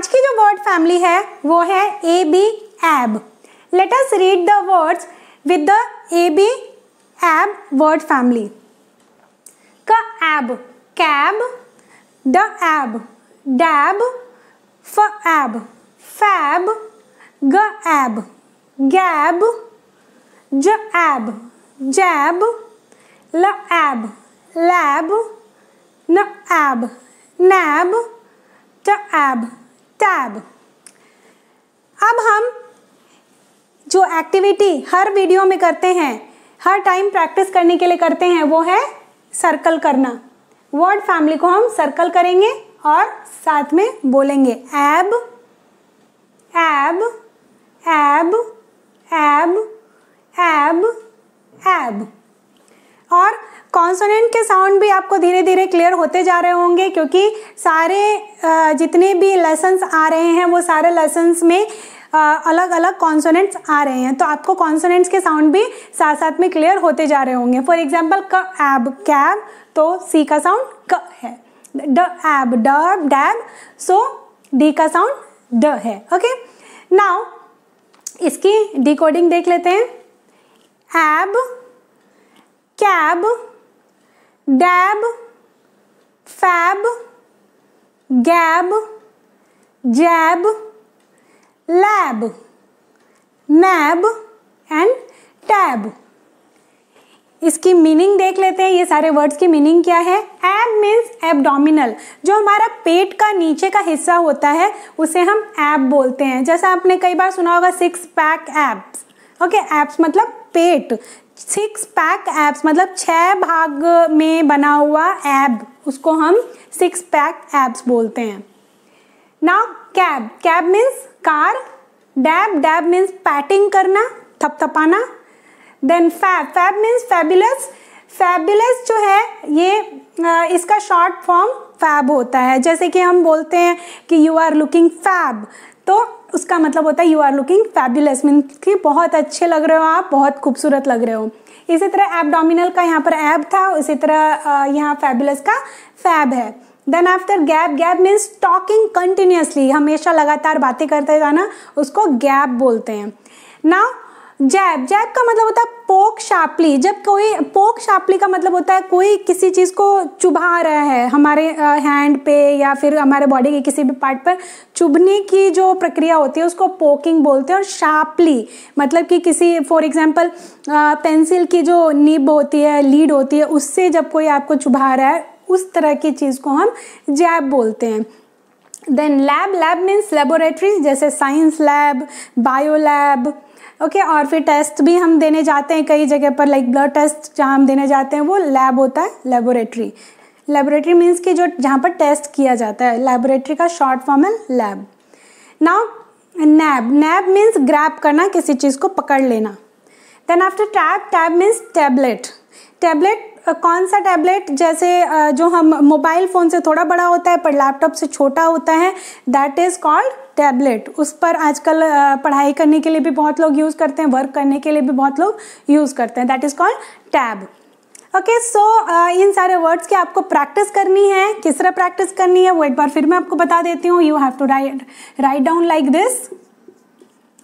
आज की जो वर्ड फैमिली है वो है A B ab let us read the words with the A B ab word family क ab cab the above dab फ एब फैब ग एब गैब ज एब जैब ल एब लैब न एब नैब ट एब टैब अब हम जो एक्टिविटी हर वीडियो में करते हैं हर टाइम प्रैक्टिस करने के लिए करते हैं वो है सर्कल करना वर्ड फैमिली को हम सर्कल करेंगे और साथ में बोलेंगे ऐब एब एब एब एब एब और कॉन्सोनेंट के साउंड भी आपको धीरे धीरे क्लियर होते जा रहे होंगे क्योंकि सारे जितने भी लेसन्स आ रहे हैं वो सारे लेसन्स में अलग अलग कॉन्सोनेंट्स आ रहे हैं तो आपको कॉन्सोनेंट्स के साउंड भी साथ साथ में क्लियर होते जा रहे होंगे फॉर एग्जाम्पल क एब कैब तो सी का साउंड क है ड ab dub dab so D का साउंड ड है ओके नाउ इसकी डिकोडिंग देख लेते हैं एब cab dab fab gab jab lab nab and tab इसकी मीनिंग देख लेते हैं ये सारे वर्ड्स की मीनिंग क्या है एब मीन्स एबडोमिनल जो हमारा पेट का नीचे का हिस्सा होता है उसे हम ऐप बोलते हैं जैसा आपने कई बार सुना होगा six pack abs okay abs मतलब पेट सिक्स पैक एब्स मतलब छः भाग में बना हुआ एब उसको हम सिक्स पैक एब्स बोलते हैं now cab cab means car dab dab means patting करना थपथपाना then fab fab means fabulous fabulous जो है ये इसका शॉर्ट फॉर्म फैब होता है जैसे कि हम बोलते हैं कि यू आर लुकिंग फैब तो उसका मतलब होता है you are looking fabulous mean कि बहुत अच्छे लग रहे हो आप बहुत खूबसूरत लग रहे हो इसी तरह एबडोमिनल का यहाँ पर एब था इसी तरह यहाँ फैबुलस का फैब है then after gap gap means talking continuously हमेशा लगातार बातें करते जाना उसको गैप बोलते हैं नाउ जैब जैब का मतलब होता है पोक शार्पली जब कोई पोक शार्पली का मतलब होता है कोई किसी चीज़ को चुभा रहा है हमारे हैंड पे या फिर हमारे बॉडी के किसी भी पार्ट पर चुभने की जो प्रक्रिया होती है उसको पोकिंग बोलते हैं और शार्पली मतलब कि किसी फॉर एग्जांपल पेंसिल की जो निब होती है लीड होती है उससे जब कोई आपको चुभा रहा है उस तरह की चीज़ को हम जैब बोलते हैं then lab lab means laboratories जैसे science lab bio lab okay और फिर टेस्ट भी हम देने जाते हैं कई जगह पर लाइक ब्लड टेस्ट जहाँ हम देने जाते हैं वो लैब होता है लेबोरेटरी लेबोरेटरी मीन्स कि जो जहाँ पर टेस्ट किया जाता है लेबोरेटरी का शॉर्ट फॉर्म है lab now nab nab means grab करना किसी चीज़ को पकड़ लेना then after tab tab means tablet tablet कौन सा टैबलेट जैसे जो हम मोबाइल फ़ोन से थोड़ा बड़ा होता है पर लैपटॉप से छोटा होता है दैट इज़ कॉल्ड टैबलेट उस पर आजकल पढ़ाई करने के लिए भी बहुत लोग यूज़ करते हैं वर्क करने के लिए भी बहुत लोग यूज़ करते हैं that is called tab okay so इन सारे वर्ड्स की आपको प्रैक्टिस करनी है किस तरह प्रैक्टिस करनी है वो एक बार फिर मैं आपको बता देती हूँ you have to write write down like this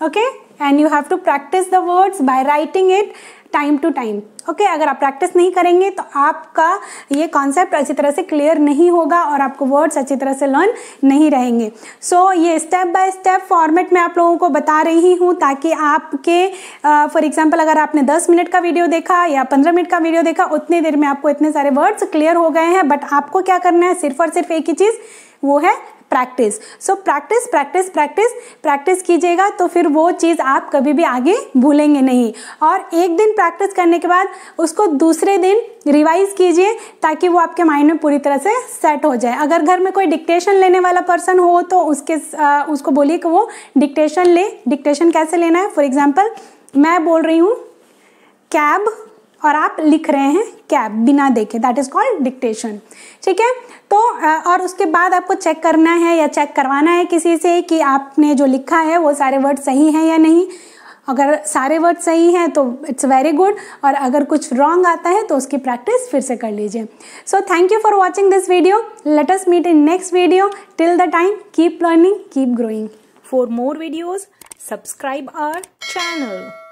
okay and you have to practise the words by writing it time to time okay अगर आप प्रैक्टिस नहीं करेंगे तो आपका ये कॉन्सेप्ट अच्छी तरह से क्लियर नहीं होगा और आपको वर्ड्स अच्छी तरह से लर्न नहीं रहेंगे सो so, ये स्टेप बाय स्टेप फॉर्मेट में आप लोगों को बता रही हूँ ताकि आपके फॉर uh, एग्जाम्पल अगर आपने दस मिनट का वीडियो देखा या पंद्रह मिनट का वीडियो देखा उतनी देर में आपको इतने सारे वर्ड्स क्लियर हो गए हैं बट आपको क्या करना है सिर्फ और सिर्फ एक ही चीज़ वो है practice so practice practice practice practice कीजिएगा तो फिर वो चीज़ आप कभी भी आगे भूलेंगे नहीं और एक दिन प्रैक्टिस करने के बाद उसको दूसरे दिन रिवाइज कीजिए ताकि वो आपके माइंड में पूरी तरह से सेट हो जाए अगर घर में कोई डिक्टेशन लेने वाला पर्सन हो तो उसके आ, उसको बोलिए कि वो डिक्टेशन ले डिक्टेशन कैसे लेना है फॉर एग्जाम्पल मैं बोल रही हूँ कैब और आप लिख रहे हैं कैब बिना देखे दैट इज़ कॉल्ड डिक्टेशन ठीक है तो और उसके बाद आपको चेक करना है या चेक करवाना है किसी से कि आपने जो लिखा है वो सारे वर्ड सही हैं या नहीं अगर सारे वर्ड सही हैं तो इट्स वेरी गुड और अगर कुछ रॉन्ग आता है तो उसकी प्रैक्टिस फिर से कर लीजिए so thank you for watching this video let us meet in next video till the time keep learning keep growing for more videos subscribe our channel